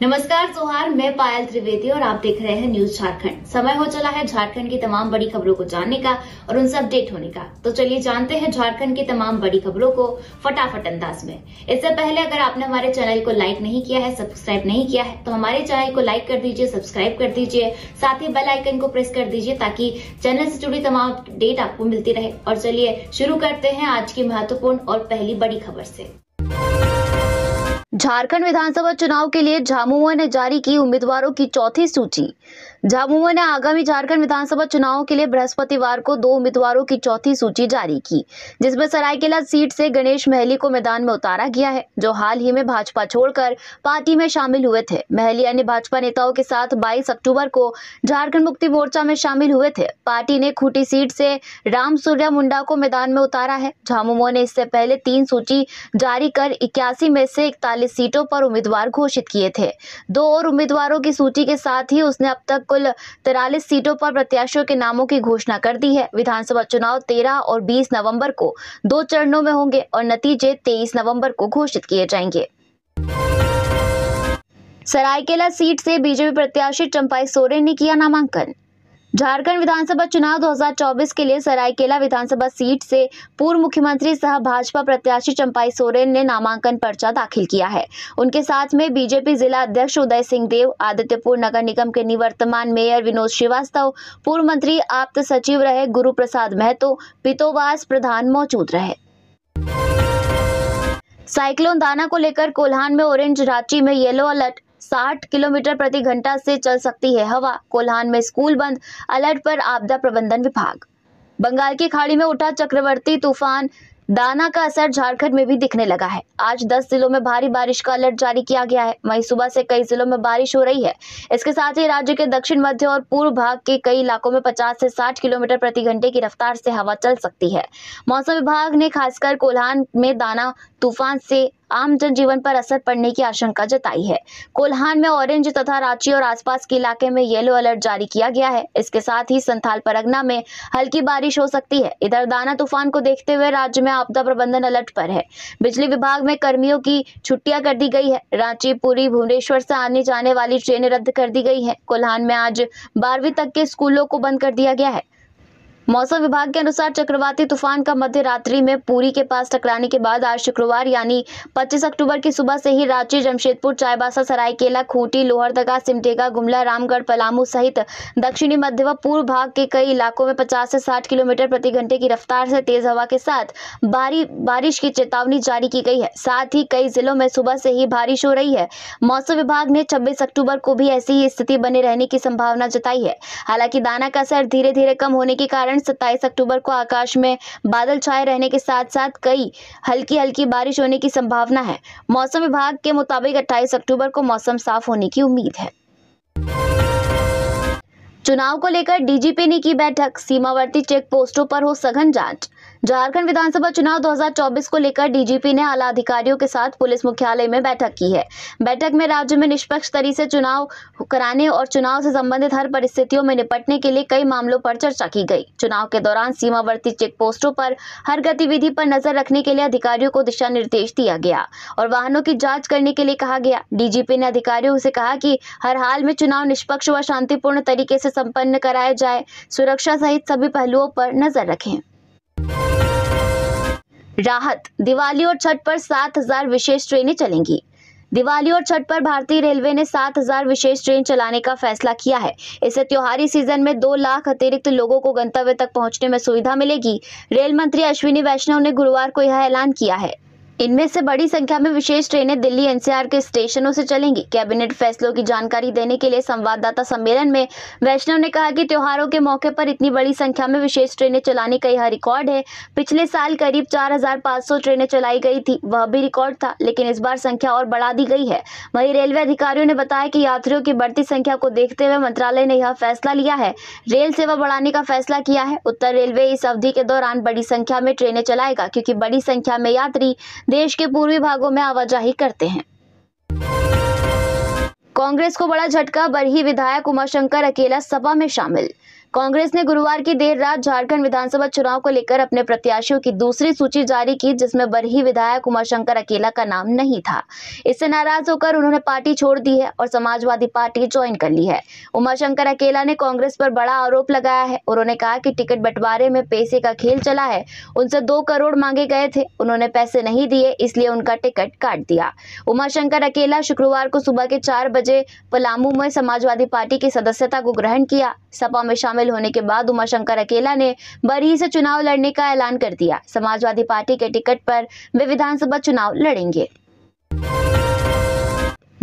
नमस्कार जोहार मैं पायल त्रिवेदी और आप देख रहे हैं न्यूज झारखंड समय हो चला है झारखंड की तमाम बड़ी खबरों को जानने का और उनसे अपडेट होने का तो चलिए जानते हैं झारखंड की तमाम बड़ी खबरों को फटाफट अंदाज में इससे पहले अगर आपने हमारे चैनल को लाइक नहीं किया है सब्सक्राइब नहीं किया है तो हमारे चैनल को लाइक कर दीजिए सब्सक्राइब कर दीजिए साथ ही बेल आइकन को प्रेस कर दीजिए ताकि चैनल से जुड़ी तमाम अपडेट आपको मिलती रहे और चलिए शुरू करते हैं आज की महत्वपूर्ण और पहली बड़ी खबर से झारखंड विधानसभा चुनाव के लिए झामुमो ने जारी की उम्मीदवारों की चौथी सूची झामुमो ने आगामी झारखंड विधानसभा चुनाव के लिए बृहस्पतिवार को दो उम्मीदवारों की चौथी सूची जारी की जिसमें सरायकेला सीट से गणेश महली को मैदान में उतारा गया है जो हाल ही में भाजपा छोड़कर पार्टी में शामिल हुए थे महली अन्य भाजपा नेताओं के साथ 22 अक्टूबर को झारखंड मुक्ति मोर्चा में शामिल हुए थे पार्टी ने खूटी सीट से राम सूर्या मुंडा को मैदान में उतारा है झामुमो ने इससे पहले तीन सूची जारी कर इक्यासी में से इकतालीस सीटों पर उम्मीदवार घोषित किए थे दो और उम्मीदवारों की सूची के साथ ही उसने अब तक कुल तिरालीस सीटों पर प्रत्याशियों के नामों की घोषणा कर दी है विधानसभा चुनाव तेरह और बीस नवंबर को दो चरणों में होंगे और नतीजे तेईस नवंबर को घोषित किए जाएंगे सरायकेला सीट से बीजेपी प्रत्याशी चंपाई सोरेन ने किया नामांकन झारखंड विधानसभा चुनाव 2024 के लिए सरायकेला विधानसभा सीट से पूर्व मुख्यमंत्री सह भाजपा प्रत्याशी चंपाई सोरेन ने नामांकन पर्चा दाखिल किया है उनके साथ में बीजेपी जिला अध्यक्ष उदय सिंह देव आदित्यपुर नगर निगम के निवर्तमान मेयर विनोद श्रीवास्तव पूर्व मंत्री आप्त सचिव रहे गुरु प्रसाद महतो पितोवास प्रधान मौजूद रहे साइक्लोन दाना को लेकर कोल्हान में ऑरेंज रांची में येलो अलर्ट 60 किलोमीटर प्रति घंटा से चल सकती है हवा कोल्हान में स्कूल बंद अलर्ट पर आपदा प्रबंधन विभाग बंगाल की खाड़ी में उठा चक्रवर्ती तूफान दाना का असर झारखंड में भी दिखने लगा है आज 10 जिलों में भारी बारिश का अलर्ट जारी किया गया है वहीं सुबह से कई जिलों में बारिश हो रही है इसके साथ ही राज्य के दक्षिण मध्य और पूर्व भाग के कई इलाकों में 50 से 60 किलोमीटर प्रति घंटे की रफ्तार से हवा चल सकती है मौसम विभाग ने खासकर कोल्हान में दाना तूफान से आम जनजीवन पर असर पड़ने की आशंका जताई है कोल्हान में ऑरेंज तथा रांची और आसपास के इलाके में येलो अलर्ट जारी किया गया है इसके साथ ही संथाल परगना में हल्की बारिश हो सकती है इधर दाना तूफान को देखते हुए राज्य में आपदा प्रबंधन अलर्ट पर है बिजली विभाग में कर्मियों की छुट्टियां कर दी गई है रांची पुरी भुवनेश्वर से आने जाने वाली ट्रेनें रद्द कर दी गई है कोल्हान में आज बारहवीं तक के स्कूलों को बंद कर दिया गया है मौसम विभाग के अनुसार चक्रवाती तूफान का मध्य रात्रि में पुरी के पास टकराने के बाद आज शुक्रवार यानी 25 अक्टूबर की सुबह से ही रांची जमशेदपुर चायबासा सरायकेला खूंटी लोहरदगा सिमटेगा गुमला रामगढ़ पलामू सहित दक्षिणी मध्य व पूर्व भाग के कई इलाकों में 50 से 60 किलोमीटर प्रति घंटे की रफ्तार से तेज हवा के साथ भारी बारिश की चेतावनी जारी की गई है साथ ही कई जिलों में सुबह से ही बारिश हो रही है मौसम विभाग ने छब्बीस अक्टूबर को भी ऐसी ही स्थिति बने रहने की संभावना जताई है हालांकि दाना का असर धीरे धीरे कम होने के कारण कारण 27 अक्टूबर को आकाश में बादल छाए रहने के साथ साथ कई हल्की हल्की बारिश होने की संभावना है मौसम विभाग के मुताबिक 28 अक्टूबर को मौसम साफ होने की उम्मीद है चुनाव को लेकर डीजीपी ने की बैठक सीमावर्ती चेक पोस्टों पर हो सघन जांच झारखंड विधानसभा चुनाव 2024 को लेकर डीजीपी ने आला अधिकारियों के साथ पुलिस मुख्यालय में बैठक की है बैठक में राज्य में निष्पक्ष तरीके से चुनाव कराने और चुनाव से संबंधित हर परिस्थितियों में निपटने के लिए कई मामलों पर चर्चा की गई चुनाव के दौरान सीमावर्ती चेक पोस्टों पर हर गतिविधि पर नजर रखने के लिए अधिकारियों को दिशा निर्देश दिया गया और वाहनों की जाँच करने के लिए कहा गया डीजीपी ने अधिकारियों से कहा की हर हाल में चुनाव निष्पक्ष व शांतिपूर्ण तरीके से सम्पन्न कराया जाए सुरक्षा सहित सभी पहलुओं पर नजर रखें राहत दिवाली और छठ पर सात हजार विशेष ट्रेनें चलेंगी दिवाली और छठ पर भारतीय रेलवे ने 7000 विशेष ट्रेन चलाने का फैसला किया है इससे त्योहारी सीजन में दो लाख अतिरिक्त लोगों को गंतव्य तक पहुंचने में सुविधा मिलेगी रेल मंत्री अश्विनी वैष्णव ने गुरुवार को यह ऐलान किया है इनमें से बड़ी संख्या में विशेष ट्रेनें दिल्ली एनसीआर के स्टेशनों से चलेंगी कैबिनेट फैसलों की जानकारी देने के लिए संवाददाता सम्मेलन में वैष्णव ने कहा कि त्योहारों के मौके पर इतनी बड़ी संख्या में विशेष ट्रेनें चलाने का यह रिकॉर्ड है पिछले साल करीब 4,500 ट्रेनें चलाई गई थी वह भी रिकॉर्ड था लेकिन इस बार संख्या और बढ़ा दी गई है वही रेलवे अधिकारियों ने बताया की यात्रियों की बढ़ती संख्या को देखते हुए मंत्रालय ने यह फैसला लिया है रेल सेवा बढ़ाने का फैसला किया है उत्तर रेलवे इस अवधि के दौरान बड़ी संख्या में ट्रेने चलाएगा क्यूँकी बड़ी संख्या में यात्री देश के पूर्वी भागों में आवाजाही करते हैं कांग्रेस को बड़ा झटका बरही विधायक उमाशंकर अकेला सपा में शामिल कांग्रेस ने गुरुवार की देर रात झारखंड विधानसभा चुनाव को लेकर अपने प्रत्याशियों की दूसरी सूची जारी की जिसमें बरही विधायक उमाशंकर अकेला का नाम नहीं था इससे नाराज होकर उन्होंने पार्टी छोड़ दी है और समाजवादी पार्टी ज्वाइन कर ली है उमाशंकर अकेला ने कांग्रेस पर बड़ा आरोप लगाया है उन्होंने कहा कि टिकट बंटवारे में पैसे का खेल चला है उनसे दो करोड़ मांगे गए थे उन्होंने पैसे नहीं दिए इसलिए उनका टिकट काट दिया उमाशंकर अकेला शुक्रवार को सुबह के चार बजे पलामू में समाजवादी पार्टी की सदस्यता को ग्रहण किया सपा में शामिल शामिल होने के बाद उमाशंकर अकेला ने बरी से चुनाव लड़ने का ऐलान कर दिया समाजवादी पार्टी के टिकट पर वे विधानसभा चुनाव लड़ेंगे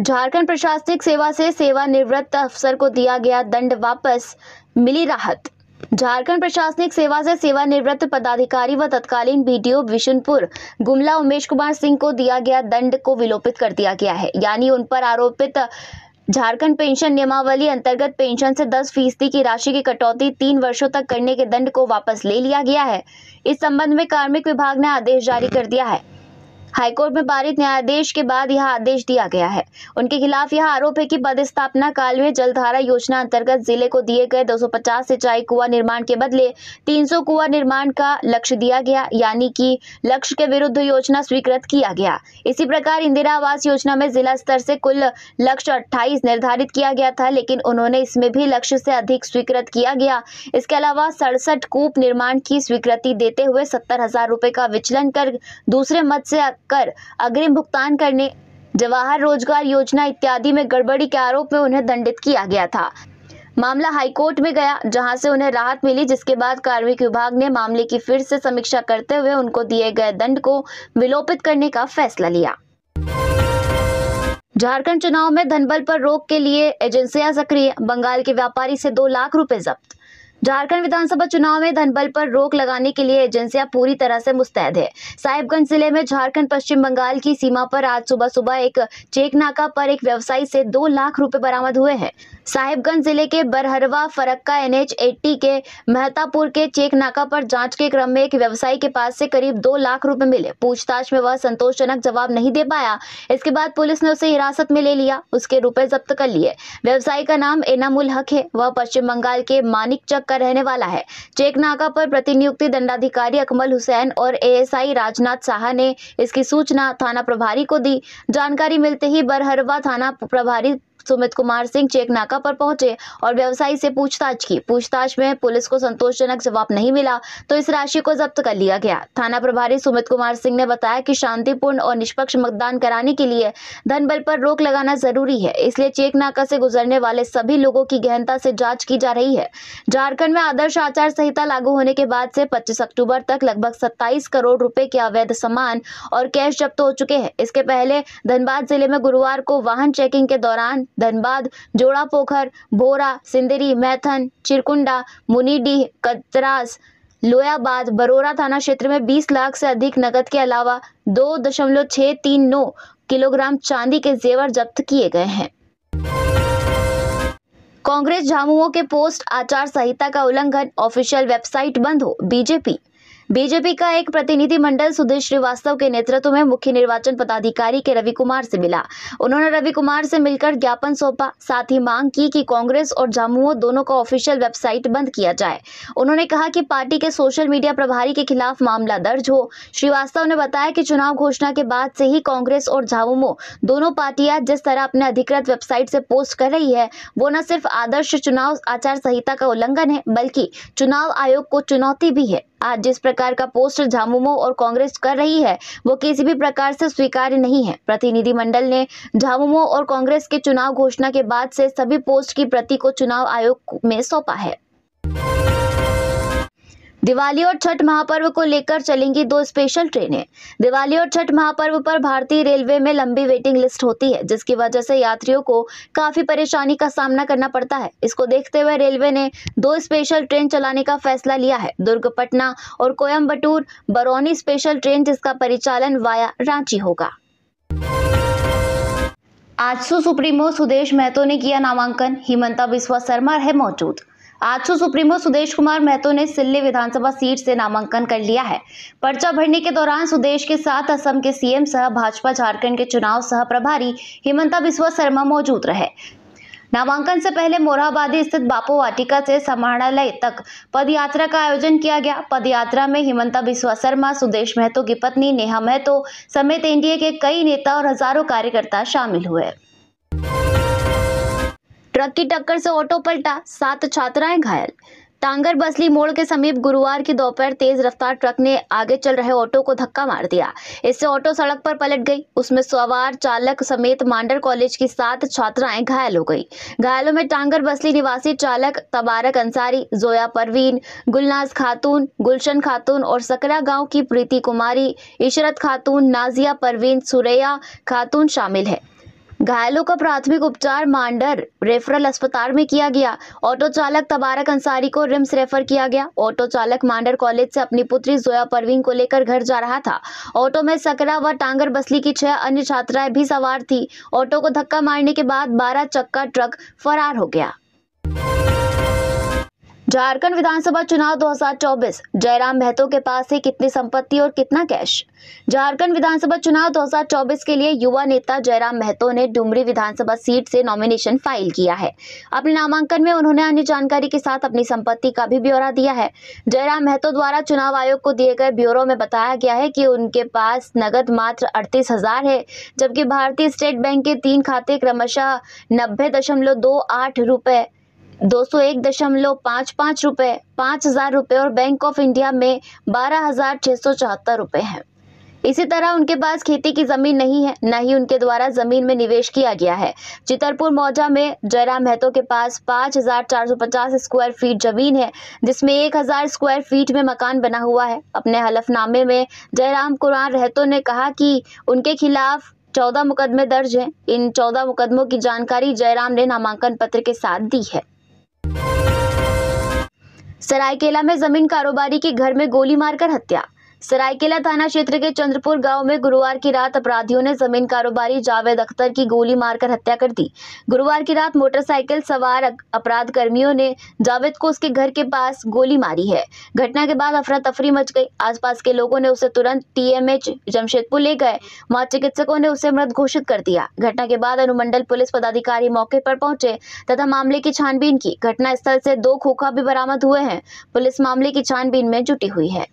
झारखंड प्रशासनिक सेवा से सेवानिवृत्त अफसर को दिया गया दंड वापस मिली राहत झारखंड प्रशासनिक सेवा से सेवानिवृत्त पदाधिकारी व तत्कालीन बीडीओ विशुनपुर गुमला उमेश कुमार सिंह को दिया गया दंड को विलोपित कर दिया गया है यानी उन पर आरोपित झारखंड पेंशन नियमावली अंतर्गत पेंशन से 10 फीसदी की राशि की कटौती तीन वर्षों तक करने के दंड को वापस ले लिया गया है इस संबंध में कार्मिक विभाग ने आदेश जारी कर दिया है हाईकोर्ट में पारित न्यायाधीश के बाद यह आदेश दिया गया है उनके खिलाफ यह आरोप है कि पदस्थापना काल में जलधारा योजना अंतर्गत जिले को दिए गए 250 सिंचाई कुआ निर्माण के बदले 300 कुआ निर्माण का लक्ष्य दिया गया यानी कि लक्ष्य के विरुद्ध योजना स्वीकृत किया गया इसी प्रकार इंदिरा आवास योजना में जिला स्तर से कुल लक्ष्य अट्ठाईस निर्धारित किया गया था लेकिन उन्होंने इसमें भी लक्ष्य से अधिक स्वीकृत किया गया इसके अलावा सड़सठ कूप निर्माण की स्वीकृति देते हुए सत्तर हजार रुपए का विचलन कर दूसरे मत से कर अग्रिम भुगतान करने जवाहर रोजगार योजना इत्यादि में गड़बड़ी के आरोप में उन्हें दंडित किया गया था मामला हाईकोर्ट में गया जहां से उन्हें राहत मिली जिसके बाद कार्मिक विभाग ने मामले की फिर से समीक्षा करते हुए उनको दिए गए दंड को विलोपित करने का फैसला लिया झारखंड चुनाव में धनबल पर रोक के लिए एजेंसियां सक्रिय बंगाल के व्यापारी से दो लाख रुपए जब्त झारखंड विधानसभा चुनाव में धनबल पर रोक लगाने के लिए एजेंसियां पूरी तरह से मुस्तैद है साहिबगंज जिले में झारखंड पश्चिम बंगाल की सीमा पर आज सुबह सुबह एक चेक नाका पर एक व्यवसायी से दो लाख रुपए बरामद हुए हैं साहिबगंज जिले के बरहरवा फरक्का एनएच 80 के मेहतापुर के चेक नाका पर जांच के क्रम में एक व्यवसायी के पास से करीब दो लाख रुपए मिले पूछताछ में वह संतोषजनक जवाब नहीं दे पाया इसके बाद पुलिस ने उसे हिरासत में ले लिया उसके रुपए जब्त कर लिए व्यवसायी का नाम एनामुल हक है वह पश्चिम बंगाल के मानिक का रहने वाला है चेकनाका पर प्रतिनियुक्ति दंडाधिकारी अकमल हुसैन और एएसआई राजनाथ शाह ने इसकी सूचना थाना प्रभारी को दी जानकारी मिलते ही बरहरवा थाना प्रभारी सुमित कुमार सिंह चेकनाका पर पहुंचे और व्यवसायी से पूछताछ की पूछताछ में पुलिस को संतोषजनक जवाब नहीं मिला तो इस राशि को जब्त कर लिया गया थाना प्रभारी सुमित कुमार सिंह ने बताया कि शांतिपूर्ण और निष्पक्ष मतदान कराने के लिए धन बल पर रोक लगाना जरूरी है इसलिए चेक नाका से गुजरने वाले सभी लोगों की गहनता से जांच की जा रही है झारखंड में आदर्श आचार संहिता लागू होने के बाद से 25 अक्टूबर तक लगभग 27 करोड़ रुपए के अवैध सामान और कैश जब्त हो चुके हैं इसके पहले धनबाद जिले में गुरुवार को वाहन चेकिंग के दौरान धनबाद जोड़ा पोखर भोरा सिंदरी मैथन चिरकुंडा मुनीडीह कतरास लोयाबाद बरोरा थाना क्षेत्र में 20 लाख से अधिक नकद के अलावा दो दशमलव छह तीन नौ किलोग्राम चांदी के जेवर जब्त किए गए हैं कांग्रेस झामुओं के पोस्ट आचार संहिता का उल्लंघन ऑफिशियल वेबसाइट बंद हो बीजेपी बीजेपी का एक प्रतिनिधिमंडल सुधीर श्रीवास्तव के नेतृत्व में मुख्य निर्वाचन पदाधिकारी के रवि कुमार से मिला उन्होंने रवि कुमार से मिलकर ज्ञापन सौंपा साथ ही मांग की कि कांग्रेस और जामुओ दोनों का ऑफिशियल वेबसाइट बंद किया जाए उन्होंने कहा कि पार्टी के सोशल मीडिया प्रभारी के खिलाफ मामला दर्ज हो श्रीवास्तव ने बताया कि चुनाव घोषणा के बाद से ही कांग्रेस और झामुमो दोनों पार्टियां जिस तरह अपने अधिकृत वेबसाइट से पोस्ट कर रही है वो न सिर्फ आदर्श चुनाव आचार संहिता का उल्लंघन है बल्कि चुनाव आयोग को चुनौती भी है आज जिस प्रकार का पोस्टर झामुमो और कांग्रेस कर रही है वो किसी भी प्रकार से स्वीकार्य नहीं है प्रतिनिधिमंडल ने झामुमो और कांग्रेस के चुनाव घोषणा के बाद से सभी पोस्ट की प्रति को चुनाव आयोग में सौंपा है दिवाली और छठ महापर्व को लेकर चलेंगी दो स्पेशल ट्रेनें दिवाली और छठ महापर्व पर भारतीय रेलवे में लंबी वेटिंग लिस्ट होती है जिसकी वजह से यात्रियों को काफी परेशानी का सामना करना पड़ता है इसको देखते हुए रेलवे ने दो स्पेशल ट्रेन चलाने का फैसला लिया है दुर्ग पटना और कोयम्बटूर बरौनी स्पेशल ट्रेन जिसका परिचालन वाया रांची होगा आजसू सुप्रीमो सुदेश महतो ने किया नामांकन हिमंता बिस्वा शर्मा है मौजूद आजसू सुप्रीमो सुदेश कुमार महतो ने सिल्ली विधानसभा सीट से नामांकन कर लिया है पर्चा भरने के दौरान सुदेश के साथ असम के सीएम सह भाजपा झारखंड के चुनाव सह प्रभारी हिमंता बिस्वा शर्मा मौजूद रहे नामांकन से पहले मोरहाबादी स्थित बापू वाटिका से समाहरणालय तक पदयात्रा का आयोजन किया गया पदयात्रा में हिमंता बिस्वा शर्मा सुदेश महतो की पत्नी नेहा महतो समेत एनडीए के कई नेता और हजारों कार्यकर्ता शामिल हुए ट्रक की टक्कर से ऑटो पलटा सात छात्राएं घायल टांगर बसली मोड़ के समीप गुरुवार की दोपहर तेज रफ्तार ट्रक ने आगे चल रहे ऑटो को धक्का मार दिया इससे ऑटो सड़क पर पलट गई उसमें सवार चालक समेत मांडर कॉलेज की सात छात्राएं घायल हो गई घायलों में टांगर बसली निवासी चालक तबारक अंसारी जोया परवीन गुलनाज खातून गुलशन खातून और सकरा गाँव की प्रीति कुमारी इशरत खातून नाजिया परवीन सुरैया खातून शामिल है घायलों का प्राथमिक उपचार मांडर रेफरल अस्पताल में किया गया ऑटो चालक तबारक अंसारी को रिम्स रेफर किया गया ऑटो चालक मांडर कॉलेज से अपनी पुत्री जोया परवीन को लेकर घर जा रहा था ऑटो में सकरा व टांगर बसली की छह अन्य छात्राएं भी सवार थी ऑटो को धक्का मारने के बाद बारह चक्का ट्रक फरार हो गया झारखंड विधानसभा चुनाव 2024 जयराम महतो के पास है कितनी संपत्ति और कितना कैश झारखंड विधानसभा चुनाव 2024 के लिए युवा नेता जयराम महतो ने डुमरी विधानसभा सीट से नॉमिनेशन फाइल किया है अपने नामांकन में उन्होंने अन्य जानकारी के साथ अपनी संपत्ति का भी ब्यौरा दिया है जयराम महतो द्वारा चुनाव आयोग को दिए गए ब्यूरो में बताया गया है की उनके पास नगद मात्र अड़तीस हजार है जबकि भारतीय स्टेट बैंक के तीन खाते क्रमशः नब्बे दशमलव दो आठ रुपए दो सौ एक दशमलव पाँच पाँच रुपये पाँच हज़ार रुपये और बैंक ऑफ इंडिया में बारह हज़ार छः सौ चौहत्तर रुपये हैं इसी तरह उनके पास खेती की जमीन नहीं है न ही उनके द्वारा जमीन में निवेश किया गया है चितरपुर मौजा में जयराम महतो के पास 5,450 स्क्वायर फीट जमीन है जिसमें 1,000 स्क्वायर फीट में मकान बना हुआ है अपने हलफनामे में जयराम कुरान रहतो ने कहा कि उनके खिलाफ चौदह मुकदमे दर्ज हैं इन चौदह मुकदमों की जानकारी जयराम ने नामांकन पत्र के साथ दी है सरायकेला में जमीन कारोबारी के घर में गोली मारकर हत्या सरायकेला थाना क्षेत्र के चंद्रपुर गांव में गुरुवार की रात अपराधियों ने जमीन कारोबारी जावेद अख्तर की गोली मारकर हत्या कर दी गुरुवार की रात मोटरसाइकिल सवार अपराध कर्मियों ने जावेद को उसके घर के पास गोली मारी है घटना के बाद अफरा तफरी मच गई आसपास के लोगों ने उसे तुरंत टीएमएच जमशेदपुर ले गए वहां चिकित्सकों ने उसे मृत घोषित कर दिया घटना के बाद अनुमंडल पुलिस पदाधिकारी मौके पर पहुंचे तथा मामले की छानबीन की घटना स्थल से दो खोखा भी बरामद हुए हैं पुलिस मामले की छानबीन में जुटी हुई है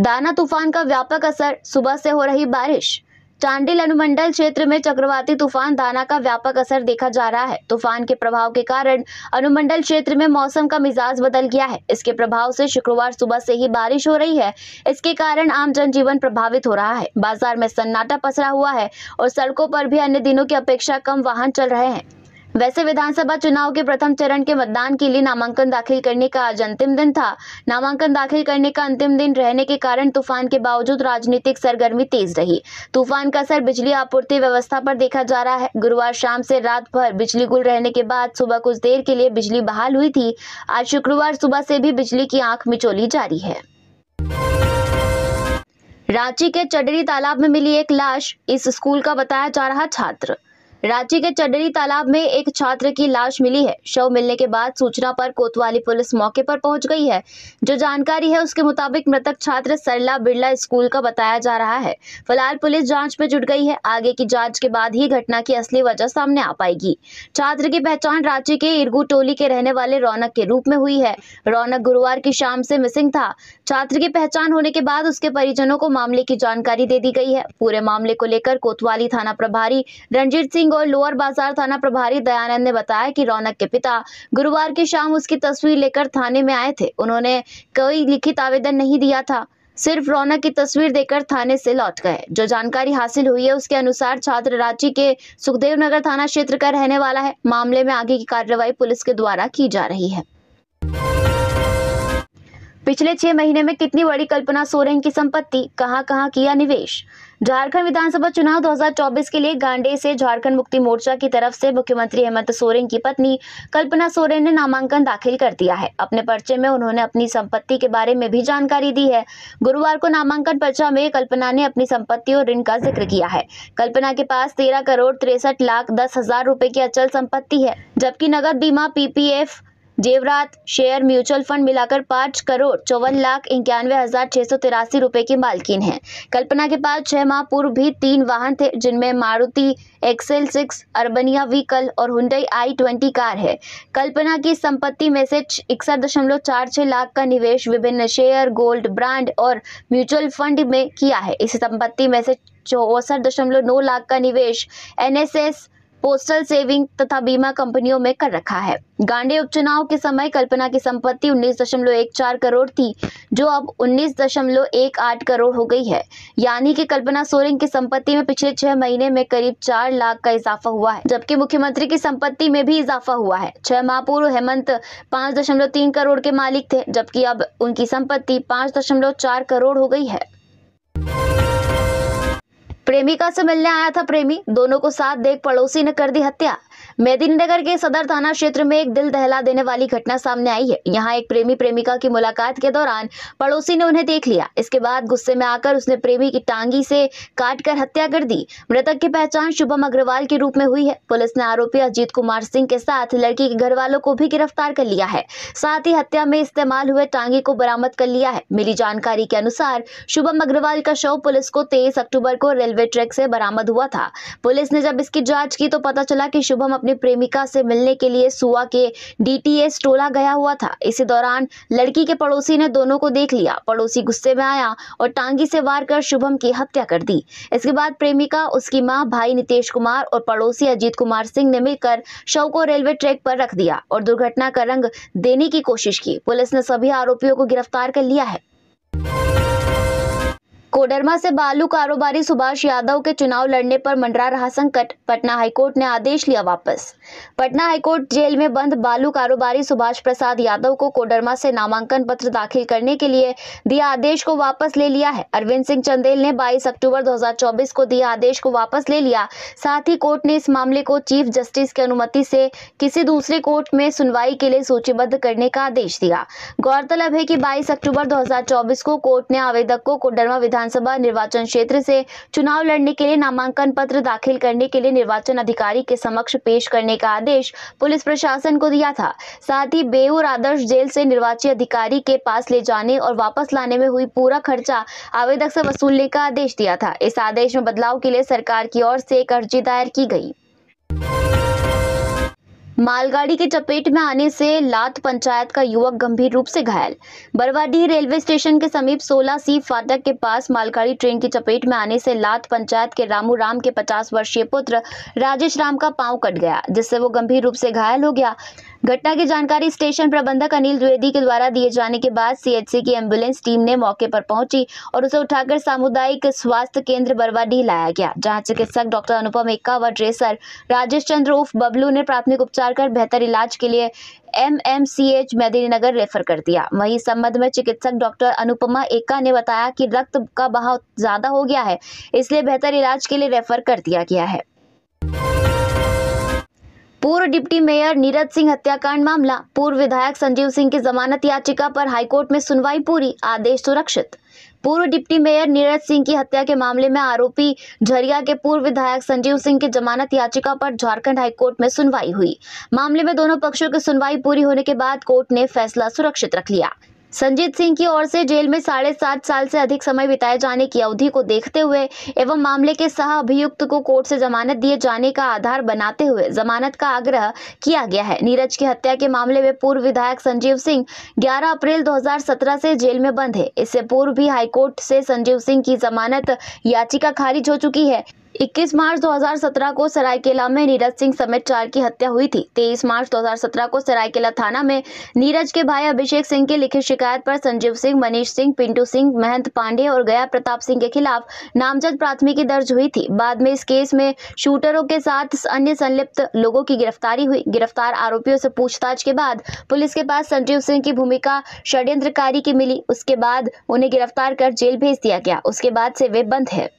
दाना तूफान का व्यापक असर सुबह से हो रही बारिश चांडिल अनुमंडल क्षेत्र में चक्रवाती तूफान दाना का व्यापक असर देखा जा रहा है तूफान के प्रभाव के कारण अनुमंडल क्षेत्र में मौसम का मिजाज बदल गया है इसके प्रभाव से शुक्रवार सुबह से ही बारिश हो रही है इसके कारण आम जनजीवन प्रभावित हो रहा है बाजार में सन्नाटा पसरा हुआ है और सड़कों पर भी अन्य दिनों की अपेक्षा कम वाहन चल रहे हैं वैसे विधानसभा चुनाव के प्रथम चरण के मतदान के लिए नामांकन दाखिल करने का आज अंतिम दिन था नामांकन दाखिल करने का अंतिम दिन रहने के कारण तूफान के बावजूद राजनीतिक सरगर्मी तेज रही तूफान का असर बिजली आपूर्ति व्यवस्था पर देखा जा रहा है गुरुवार शाम से रात भर बिजली गुल रहने के बाद सुबह कुछ देर के लिए बिजली बहाल हुई थी आज शुक्रवार सुबह से भी बिजली की आंख मिचोली जारी है रांची के चडरी तालाब में मिली एक लाश इस स्कूल का बताया जा रहा छात्र रांची के चडरी तालाब में एक छात्र की लाश मिली है शव मिलने के बाद सूचना पर कोतवाली पुलिस मौके पर पहुंच गई है जो जानकारी है उसके मुताबिक मृतक छात्र सरला बिरला स्कूल का बताया जा रहा है फिलहाल पुलिस जांच में जुट गई है आगे की जांच के बाद ही घटना की असली वजह सामने आ पाएगी छात्र की पहचान रांची के इर्गू टोली के रहने वाले रौनक के रूप में हुई है रौनक गुरुवार की शाम से मिसिंग था छात्र की पहचान होने के बाद उसके परिजनों को मामले की जानकारी दे दी गई है पूरे मामले को लेकर कोतवाली थाना प्रभारी रणजीत सिंह सिंह और लोअर बाजार थाना प्रभारी दयानंद ने बताया कि रौनक के पिता गुरुवार की शाम उसकी तस्वीर लेकर थाने में आए थे उन्होंने कोई लिखित आवेदन नहीं दिया था सिर्फ रौनक की तस्वीर देकर थाने से लौट गए जो जानकारी हासिल हुई है उसके अनुसार छात्र रांची के सुखदेव नगर थाना क्षेत्र का रहने वाला है मामले में आगे की कार्रवाई पुलिस के द्वारा की जा रही है पिछले छह महीने में कितनी बड़ी कल्पना सोरेन की संपत्ति कहां कहां किया निवेश झारखंड विधानसभा चुनाव 2024 के लिए गांडे से झारखंड मुक्ति मोर्चा की तरफ से मुख्यमंत्री हेमंत सोरेन की पत्नी कल्पना सोरेन ने नामांकन दाखिल कर दिया है अपने पर्चे में उन्होंने अपनी संपत्ति के बारे में भी जानकारी दी है गुरुवार को नामांकन पर्चा में कल्पना ने अपनी संपत्ति और ऋण का जिक्र किया है कल्पना के पास तेरह करोड़ तिरसठ लाख दस हजार रूपए की अचल संपत्ति है जबकि नगद बीमा पीपीएफ जेवरात शेयर म्यूचुअल फंड मिलाकर पाँच करोड़ चौवन लाख इक्यानवे हजार छह सौ तिरासी रुपए की मालकिन है कल्पना के पास छह माह पूर्व भी तीन वाहन थे जिनमें Maruti XL six Urbania vehicle और हुंडई आई ट्वेंटी कार है कल्पना की संपत्ति में से इकसठ दशमलव चार छह लाख का निवेश विभिन्न शेयर गोल्ड ब्रांड और म्यूचुअल फंड में किया है इस संपत्ति में से चौसठ दशमलव नौ लाख का निवेश एनएसएस पोस्टल सेविंग तथा बीमा कंपनियों में कर रखा है गांडे उपचुनाव के समय कल्पना की संपत्ति 19.14 करोड़ थी जो अब 19.18 करोड़ हो गई है यानी कि कल्पना सोरेन की संपत्ति में पिछले छह महीने में करीब चार लाख का इजाफा हुआ है जबकि मुख्यमंत्री की संपत्ति में भी इजाफा हुआ है छह माह पूर्व हेमंत पांच करोड़ के मालिक थे जबकि अब उनकी संपत्ति पांच करोड़ हो गई है प्रेमिका से मिलने आया था प्रेमी दोनों को साथ देख पड़ोसी ने कर दी हत्या मेदिनीनगर के सदर थाना क्षेत्र में एक दिल दहला देने वाली घटना सामने आई है यहाँ एक प्रेमी प्रेमिका की मुलाकात के दौरान पड़ोसी ने उन्हें देख लिया इसके बाद गुस्से में आकर उसने प्रेमी की टांगी से काटकर हत्या कर दी मृतक की पहचान शुभम अग्रवाल के रूप में हुई है पुलिस ने आरोपी अजीत कुमार सिंह के साथ लड़की के घर वालों को भी गिरफ्तार कर लिया है साथ ही हत्या में इस्तेमाल हुए टांगी को बरामद कर लिया है मिली जानकारी के अनुसार शुभम अग्रवाल का शव पुलिस को तेईस अक्टूबर को रेलवे ट्रैक से बरामद हुआ था पुलिस ने जब इसकी जाँच की तो पता चला की शुभम अपने प्रेमिका से मिलने के लिए सुआ के डीटीएस टोला गया हुआ था इसी दौरान लड़की के पड़ोसी ने दोनों को देख लिया पड़ोसी गुस्से में आया और टांगी से वार कर शुभम की हत्या कर दी इसके बाद प्रेमिका उसकी माँ भाई नीतीश कुमार और पड़ोसी अजीत कुमार सिंह ने मिलकर शव को रेलवे ट्रैक पर रख दिया और दुर्घटना का रंग देने की कोशिश की पुलिस ने सभी आरोपियों को गिरफ्तार कर लिया है कोडरमा से बालू कारोबारी सुभाष यादव के चुनाव लड़ने पर मंडरा रहा संकट पटना हाईकोर्ट ने आदेश लिया वापस पटना हाईकोर्ट जेल में बंद बालू कारोबारी सुभाष प्रसाद यादव को कोडरमा से नामांकन पत्र दाखिल करने के लिए दिया आदेश को वापस ले लिया है अरविंद सिंह चंदेल ने 22 अक्टूबर 2024 को दिया आदेश को वापस ले लिया साथ ही कोर्ट ने इस मामले को चीफ जस्टिस की अनुमति से किसी दूसरे कोर्ट में सुनवाई के लिए सूचीबद्ध करने का आदेश दिया गौरतलब है की बाईस अक्टूबर दो को कोर्ट ने आवेदक को कोडरमा विधान विधानसभा निर्वाचन क्षेत्र से चुनाव लड़ने के लिए नामांकन पत्र दाखिल करने के लिए निर्वाचन अधिकारी के समक्ष पेश करने का आदेश पुलिस प्रशासन को दिया था साथ ही बेऊर आदर्श जेल से निर्वाचन अधिकारी के पास ले जाने और वापस लाने में हुई पूरा खर्चा आवेदक से वसूलने का आदेश दिया था इस आदेश में बदलाव के लिए सरकार की ओर से एक अर्जी दायर की गई मालगाड़ी के चपेट में आने से लात पंचायत का युवक गंभीर रूप से घायल बरवाडीह रेलवे स्टेशन के समीप 16 सी फाटक के पास मालगाड़ी ट्रेन की चपेट में आने से लात पंचायत के रामू राम के 50 वर्षीय पुत्र राजेश राम का पांव कट गया जिससे वो गंभीर रूप से घायल हो गया घटना की जानकारी स्टेशन प्रबंधक अनिल द्विवेदी के द्वारा दिए जाने के बाद सीएचसी की एम्बुलेंस टीम ने मौके पर पहुंची और उसे उठाकर सामुदायिक स्वास्थ्य केंद्र बरवाडीह लाया गया जहां चिकित्सक डॉक्टर अनुपम एक्का व ड्रेसर राजेश चंद्र उफ बबलू ने प्राथमिक उपचार कर बेहतर इलाज के लिए M M C H Medininagar refer कर दिया वहीं संबंध में चिकित्सक डॉक्टर अनुपमा एक्का ने बताया कि रक्त का बहाव ज्यादा हो गया है इसलिए बेहतर इलाज के लिए रेफर कर दिया गया है पूर्व डिप्टी मेयर नीरज सिंह हत्याकांड मामला पूर्व विधायक संजीव सिंह की जमानत याचिका पर हाईकोर्ट में सुनवाई पूरी आदेश सुरक्षित पूर्व डिप्टी मेयर नीरज सिंह की हत्या के मामले में आरोपी झरिया के पूर्व विधायक संजीव सिंह की जमानत याचिका पर झारखंड हाईकोर्ट में सुनवाई हुई मामले में दोनों पक्षों की सुनवाई पूरी होने के बाद कोर्ट ने फैसला सुरक्षित रख लिया संजीत सिंह की ओर से जेल में साढ़े सात साल से अधिक समय बिताए जाने की अवधि को देखते हुए एवं मामले के सह अभियुक्त को कोर्ट से जमानत दिए जाने का आधार बनाते हुए जमानत का आग्रह किया गया है नीरज की हत्या के मामले में पूर्व विधायक संजीव सिंह 11 अप्रैल 2017 से जेल में बंद है इससे पूर्व भी हाईकोर्ट से संजीव सिंह की जमानत याचिका खारिज हो चुकी है 21 मार्च 2017 को सरायकेला में नीरज सिंह समेत चार की हत्या हुई थी 23 मार्च 2017 को सरायकेला थाना में नीरज के भाई अभिषेक सिंह की लिखित शिकायत पर संजीव सिंह मनीष सिंह पिंटू सिंह महंत पांडे और गया प्रताप सिंह के खिलाफ नामजद प्राथमिकी दर्ज हुई थी बाद में इस केस में शूटरों के साथ अन्य संलिप्त लोगों की गिरफ्तारी हुई गिरफ्तार आरोपियों से पूछताछ के बाद पुलिस के पास संजीव सिंह की भूमिका षड्यंत्रकारी की मिली उसके बाद उन्हें गिरफ्तार कर जेल भेज दिया गया उसके बाद से वे बंद है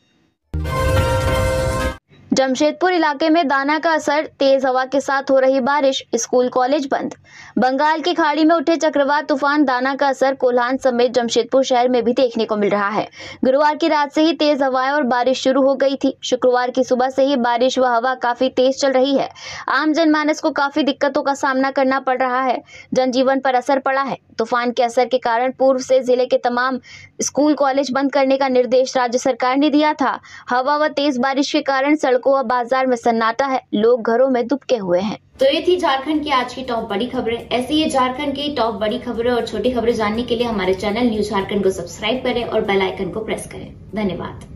जमशेदपुर इलाके में दाना का असर तेज हवा के साथ हो रही बारिश स्कूल कॉलेज बंद बंगाल की खाड़ी में उठे चक्रवात तूफान दाना का असर कोल्हान समेत जमशेदपुर शहर में भी देखने को मिल रहा है गुरुवार की रात से ही तेज हवाएं और बारिश शुरू हो गई थी शुक्रवार की सुबह से ही बारिश व हवा काफी तेज चल रही है आम जनमानस को काफी दिक्कतों का सामना करना पड़ रहा है जनजीवन पर असर पड़ा है तूफान के असर के कारण पूर्व से जिले के तमाम स्कूल कॉलेज बंद करने का निर्देश राज्य सरकार ने दिया था हवा व तेज बारिश के कारण सड़कों व बाजार में सन्नाटा है लोग घरों में दुबके हुए हैं तो ये थी झारखंड की आज की टॉप बड़ी खबरें ऐसे ही झारखंड की टॉप बड़ी खबरें और छोटी खबरें जानने के लिए हमारे चैनल न्यूज झारखंड को सब्सक्राइब करें और बेल आइकन को प्रेस करें धन्यवाद